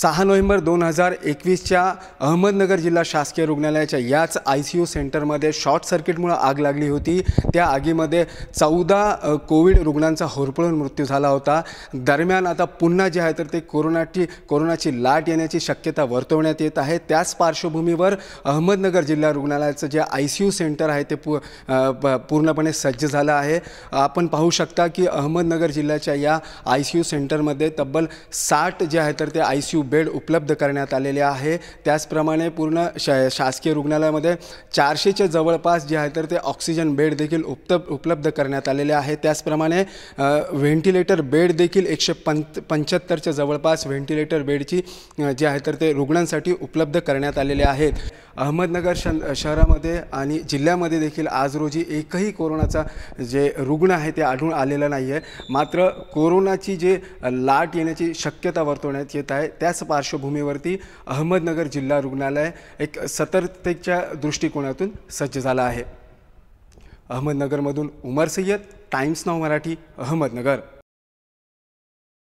सहा नोव्हेंबर दोन हजार एकवीसच्या अहमदनगर जिल्हा शासकीय रुग्णालयाच्या याच आय सी यू सेंटरमध्ये शॉर्ट सर्किटमुळं आग लागली होती त्या आगीमध्ये चौदा कोविड रुग्णांचा होरपळून मृत्यू झाला होता दरम्यान आता पुन्हा जे आहे तर ते कोरोनाची कोरोनाची लाट येण्याची शक्यता वर्तवण्यात येत आहे त्याच पार्श्वभूमीवर अहमदनगर जिल्हा रुग्णालयाचं जे आय सी यू सेंटर आहे ते पू पूर्णपणे सज्ज झालं आहे आपण पाहू शकता की अहमदनगर जिल्ह्याच्या या आय सी यू सेंटरमध्ये तब्बल साठ जे आहे तर ते आय सी यू बेड उपलब्ध करण्यात आलेले आहे त्याचप्रमाणे पूर्ण शासकीय रुग्णालयामध्ये चारशेच्या जवळपास जे आहे तर ते ऑक्सिजन बेड देखील उपत उपलब्ध करण्यात आलेले आहे त्याचप्रमाणे व्हेंटिलेटर बेड देखील एकशे पंच पंच्याहत्तरच्या जवळपास व्हेंटिलेटर बेडची जे आहे तर ते रुग्णांसाठी उपलब्ध करण्यात आलेले आहेत अहमदनगर श शहरामध्ये आणि जिल्ह्यामध्ये देखील आज रोजी एकही कोरोनाचा जे रुग्ण आहे ते आढळून आलेलं नाही आहे मात्र कोरोनाची जे लाट येण्याची शक्यता वर्तवण्यात येत आहे त्याच पार्श्वभूमीवरती अहमदनगर जिल्हा रुग्णालय एक सतर्कतेच्या दृष्टिकोनातून सज्ज झाला आहे अहमदनगरमधून उमर सय्यद टाईम्स नाव मराठी अहमदनगर